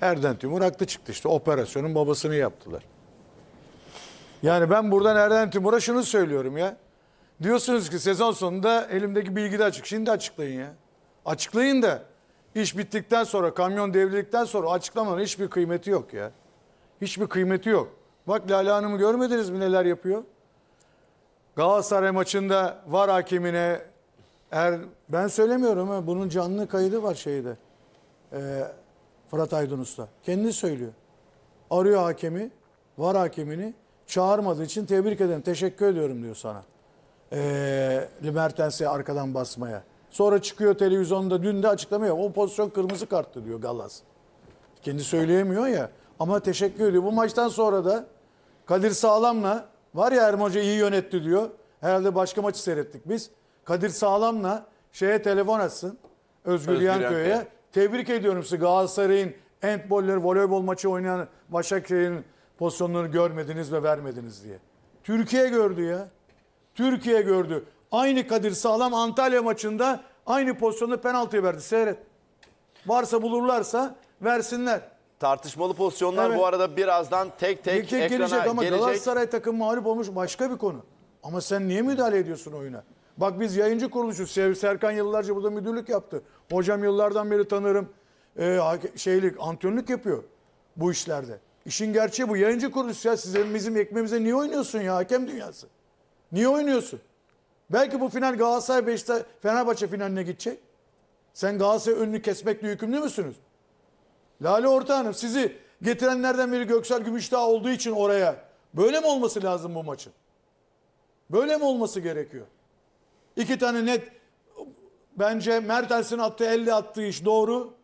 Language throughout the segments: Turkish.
Erden Tümur haklı çıktı işte. Operasyonun babasını yaptılar. Yani ben buradan Erden Tümur'a şunu söylüyorum ya. Diyorsunuz ki sezon sonunda elimdeki bilgi de açık. Şimdi açıklayın ya. Açıklayın da iş bittikten sonra, kamyon devrildikten sonra açıklamanın hiçbir kıymeti yok ya. Hiçbir kıymeti yok. Bak Lala Hanım'ı görmediniz mi neler yapıyor? Galatasaray maçında var hakemine er, ben söylemiyorum ama bunun canlı kaydı var şeyde. Ee, Fırat Aydın Usta. Kendi söylüyor. Arıyor hakemi, var hakemini çağırmadığı için tebrik ederim, teşekkür ediyorum diyor sana. Ee, Mertens'e arkadan basmaya. Sonra çıkıyor televizyonda dün de açıklamıyor, O pozisyon kırmızı karttı diyor Galas. Kendi söyleyemiyor ya ama teşekkür ediyor. Bu maçtan sonra da Kadir Sağlam'la var ya Erman Hoca iyi yönetti diyor. Herhalde başka maçı seyrettik biz. Kadir Sağlam'la şeye telefon atsın Özgür, Özgür Yanköy'e. Tebrik ediyorum sizi Galatasaray'ın handbolleri, voleybol maçı oynayan Başakşehir'in pozisyonlarını görmediniz ve vermediniz diye. Türkiye gördü ya. Türkiye gördü. Aynı Kadir Sağlam Antalya maçında aynı pozisyonda penaltı verdi. Seyret. Varsa bulurlarsa versinler. Tartışmalı pozisyonlar evet. bu arada birazdan tek tek, tek ekrana gelecek. Ama gelecek. Galatasaray takım mağlup olmuş başka bir konu. Ama sen niye müdahale ediyorsun oyuna? Bak biz yayıncı kuruluşuz. Serkan yıllarca burada müdürlük yaptı. Hocam yıllardan beri tanırım. Ee, şeylik, antrenörlük yapıyor bu işlerde. İşin gerçeği bu. Yayıncı kuruluş ya sizin bizim ekmeğimize niye oynuyorsun ya hakem dünyası? Niye oynuyorsun? Belki bu final Galatasaray Beşiktaş Fenerbahçe finaline gidecek. Sen Galatasaray önünü kesmekle yükümlü müsünüz? Lale Orta Hanım sizi getirenlerden biri Göksel Gümüşdağ olduğu için oraya böyle mi olması lazım bu maçın? Böyle mi olması gerekiyor? İki tane net bence Mertens'in attığı 50 attığı iş doğru.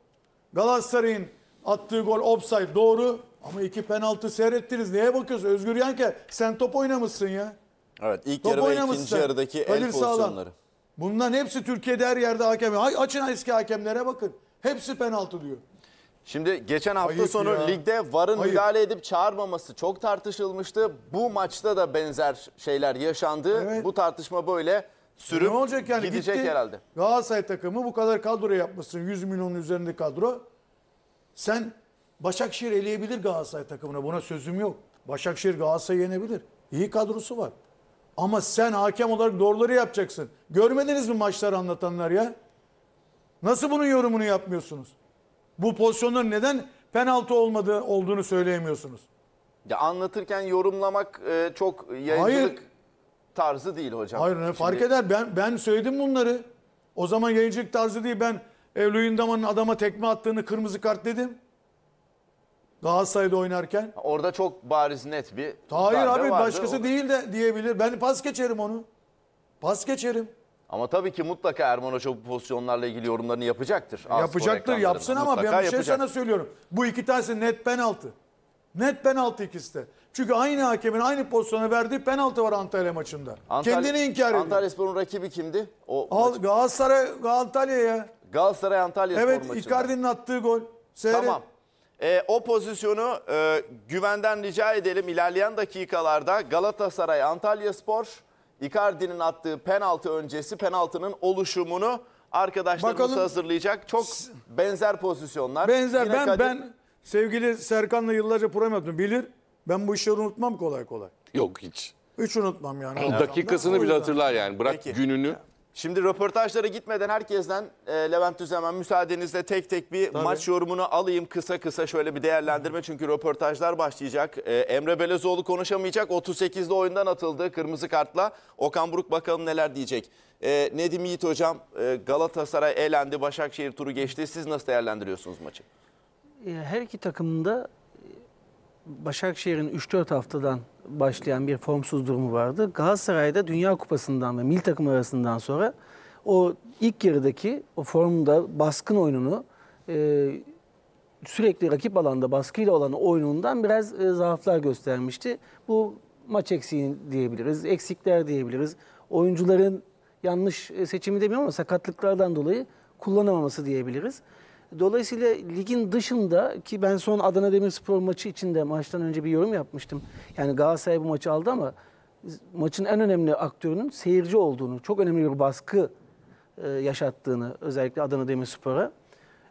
Galatasaray'ın attığı gol offside doğru. Ama iki penaltı seyrettiniz. Neye bakıyorsun? Özgür Yanke sen top oynamışsın ya. Evet ilk top yarı ve ikinci yarıdaki el Kadir pozisyonları. Sağlam. Bunların hepsi Türkiye'de her yerde hakem. Açın eski hakemlere bakın. Hepsi penaltı diyor. Şimdi geçen hafta Ayıp sonu ya. ligde VAR'ın Ayıp. müdahale edip çağırmaması çok tartışılmıştı. Bu maçta da benzer şeyler yaşandı. Evet. Bu tartışma böyle Sürüm e, ne olacak yani? Gidecek gitti, herhalde. Galatasaray takımı bu kadar kadro yapmışsın. 100 milyonun üzerinde kadro. Sen Başakşehir eleyebilir Galatasaray takımına. Buna sözüm yok. Başakşehir Galatasaray'ı yenebilir. İyi kadrosu var. Ama sen hakem olarak doğruları yapacaksın. Görmediniz mi maçları anlatanlar ya? Nasıl bunun yorumunu yapmıyorsunuz? Bu pozisyonların neden penaltı olmadığı olduğunu söyleyemiyorsunuz? Ya anlatırken yorumlamak e, çok yayıncılık Hayır tarzı değil hocam. Hayır ne fark eder ben ben söyledim bunları. O zaman gelecek tarzı değil ben Luyendama'nın adama tekme attığını kırmızı kart dedim. Daha sayıda oynarken. Orada çok bariz net bir Hayır abi vardı. başkası O- değil de diyebilir. Ben pas geçerim onu. Pas geçerim. Ama tabii ki mutlaka Erman Hoca bu pozisyonlarla ilgili yorumlarını yapacaktır. Yapacaktır ekranlarında. yapsın ama ben bir şey Mutlaka şey yapacak. sana söylüyorum. Bu iki tanesi net penaltı. Net penaltı ikisi de. Çünkü aynı hakemin aynı pozisyona verdiği penaltı var Antalya maçında. Antalya, Kendini inkar ediyor. Antalya Spor'un rakibi kimdi? O Al, Galatasaray Antalya'ya. Galatasaray Antalya evet, Spor maçında. Evet Icardi'nin attığı gol. Seyret. Tamam. E, o pozisyonu e, güvenden rica edelim. İlerleyen dakikalarda Galatasaray Antalya Spor Icardi'nin attığı penaltı öncesi penaltının oluşumunu arkadaşlarımız hazırlayacak. Çok benzer pozisyonlar. Benzer Yine ben ben sevgili Serkan'la yıllarca program yaptım bilir. Ben bu işleri unutmam kolay kolay. Yok hiç. Hiç unutmam yani. O dakikasını bile hatırlar yani. Bırak Peki. gününü. Şimdi röportajlara gitmeden herkesten e, Levent Düzemen müsaadenizle tek tek bir Tabii. maç yorumunu alayım kısa kısa şöyle bir değerlendirme. Çünkü röportajlar başlayacak. E, Emre Belezoğlu konuşamayacak. 38'de oyundan atıldı kırmızı kartla. Okan Buruk bakalım neler diyecek. E, Nedim Yiğit hocam e, Galatasaray elendi. Başakşehir turu geçti. Siz nasıl değerlendiriyorsunuz maçı? E, her iki takımın da Başakşehir'in 3-4 haftadan başlayan bir formsuz durumu vardı. Galatasaray'da Dünya Kupası'ndan ve mil takım arasından sonra o ilk yarıdaki o formda baskın oyununu e, sürekli rakip alanda baskıyla olan oyunundan biraz e, zaaflar göstermişti. Bu maç eksiği diyebiliriz, eksikler diyebiliriz. Oyuncuların yanlış e, seçimi demiyorum ama sakatlıklardan dolayı kullanamaması diyebiliriz. Dolayısıyla ligin dışında ki ben son Adana Demirspor maçı içinde maçtan önce bir yorum yapmıştım. Yani Galatasaray bu maçı aldı ama maçın en önemli aktörünün seyirci olduğunu, çok önemli bir baskı e, yaşattığını özellikle Adana Demirspor'a.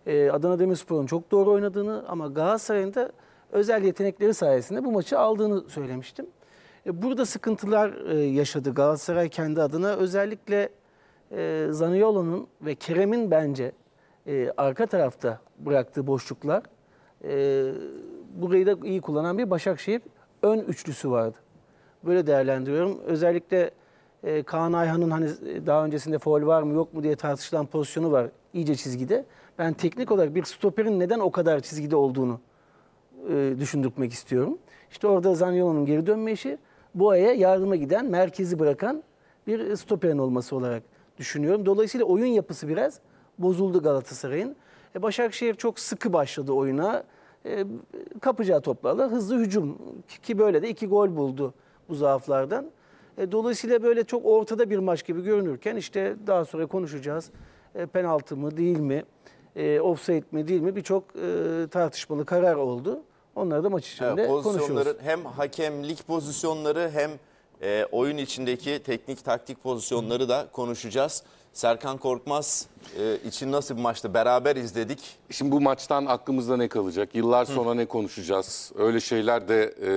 E, Adana Demirspor'un çok doğru oynadığını ama Galatasaray'ın da özel yetenekleri sayesinde bu maçı aldığını söylemiştim. E, burada sıkıntılar e, yaşadı Galatasaray kendi adına. Özellikle e, Zaniolo'nun ve Kerem'in bence e, arka tarafta bıraktığı boşluklar e, burayı da iyi kullanan bir Başakşehir ön üçlüsü vardı. Böyle değerlendiriyorum. Özellikle e, Kaan Ayhan'ın hani e, daha öncesinde foul var mı yok mu diye tartışılan pozisyonu var iyice çizgide. Ben teknik olarak bir stoperin neden o kadar çizgide olduğunu e, düşündürtmek istiyorum. İşte orada Zanyolo'nun geri dönme işi bu aya yardıma giden, merkezi bırakan bir stoperin olması olarak düşünüyorum. Dolayısıyla oyun yapısı biraz bozuldu Galatasaray'ın. E, Başakşehir çok sıkı başladı oyuna. E, kapacağı toplarla hızlı hücum ki böyle de iki gol buldu bu zaaflardan. E, dolayısıyla böyle çok ortada bir maç gibi görünürken işte daha sonra konuşacağız. E, penaltı mı değil mi? E, offside mi değil mi? Birçok e, tartışmalı karar oldu. Onları da maç içinde evet, konuşuyoruz. Hem hakemlik pozisyonları hem e, oyun içindeki teknik taktik pozisyonları da konuşacağız. Serkan Korkmaz e, için nasıl bir maçtı? Beraber izledik. Şimdi bu maçtan aklımızda ne kalacak? Yıllar sonra ne konuşacağız? Öyle şeyler de e,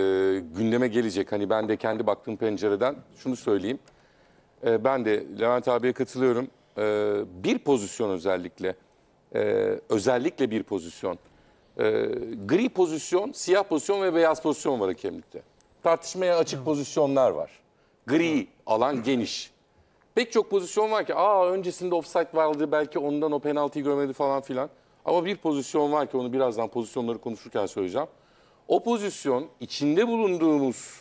gündeme gelecek. Hani ben de kendi baktığım pencereden şunu söyleyeyim. E, ben de Levent abiye katılıyorum. E, bir pozisyon özellikle, e, özellikle bir pozisyon. E, gri pozisyon, siyah pozisyon ve beyaz pozisyon var hakemlikte tartışmaya açık pozisyonlar var. Gri alan geniş. Pek çok pozisyon var ki aa öncesinde offside vardı belki ondan o penaltıyı görmedi falan filan. Ama bir pozisyon var ki onu birazdan pozisyonları konuşurken söyleyeceğim. O pozisyon içinde bulunduğumuz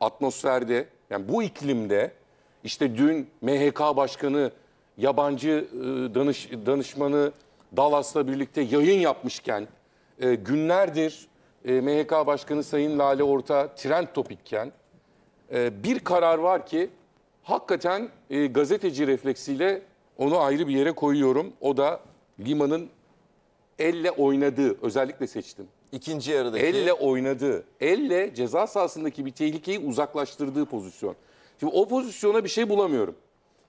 atmosferde yani bu iklimde işte dün MHK başkanı yabancı ıı, danış, danışmanı Dallas'la birlikte yayın yapmışken e, günlerdir e, MHK Başkanı Sayın Lale Orta trend topikken e, bir karar var ki hakikaten e, gazeteci refleksiyle onu ayrı bir yere koyuyorum. O da Lima'nın elle oynadığı, özellikle seçtim. İkinci yarıdaki. Elle oynadığı, elle ceza sahasındaki bir tehlikeyi uzaklaştırdığı pozisyon. Şimdi o pozisyona bir şey bulamıyorum.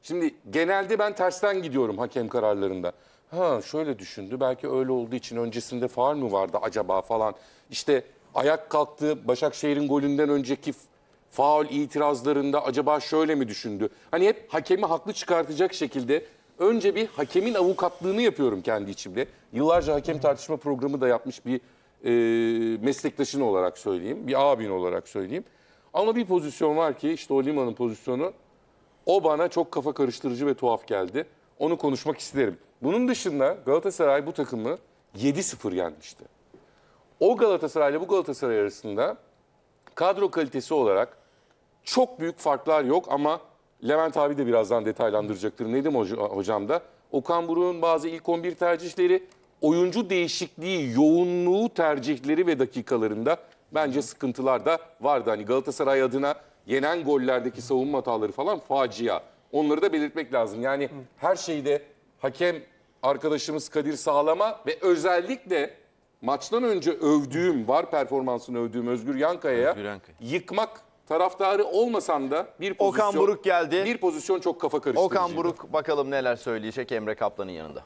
Şimdi genelde ben tersten gidiyorum hakem kararlarında ha şöyle düşündü belki öyle olduğu için öncesinde faal mı vardı acaba falan. İşte ayak kalktı Başakşehir'in golünden önceki faul itirazlarında acaba şöyle mi düşündü? Hani hep hakemi haklı çıkartacak şekilde önce bir hakemin avukatlığını yapıyorum kendi içimde. Yıllarca hakem tartışma programı da yapmış bir e, meslektaşın olarak söyleyeyim, bir abin olarak söyleyeyim. Ama bir pozisyon var ki işte o Lima'nın pozisyonu o bana çok kafa karıştırıcı ve tuhaf geldi. Onu konuşmak isterim. Bunun dışında Galatasaray bu takımı 7-0 yenmişti. O Galatasaray ile bu Galatasaray arasında kadro kalitesi olarak çok büyük farklar yok ama Levent abi de birazdan detaylandıracaktır. Nedim hocam da Okan Buruk'un bazı ilk 11 tercihleri, oyuncu değişikliği, yoğunluğu tercihleri ve dakikalarında bence sıkıntılar da vardı. Hani Galatasaray adına yenen gollerdeki savunma hataları falan facia. Onları da belirtmek lazım. Yani her şeyde hakem arkadaşımız Kadir Sağlam'a ve özellikle maçtan önce övdüğüm, var performansını övdüğüm Özgür Yankaya'ya Yankaya. yıkmak taraftarı olmasan da bir pozisyon, Okan Buruk geldi. bir pozisyon çok kafa karıştırıcı. Okan Buruk bakalım neler söyleyecek Emre Kaplan'ın yanında.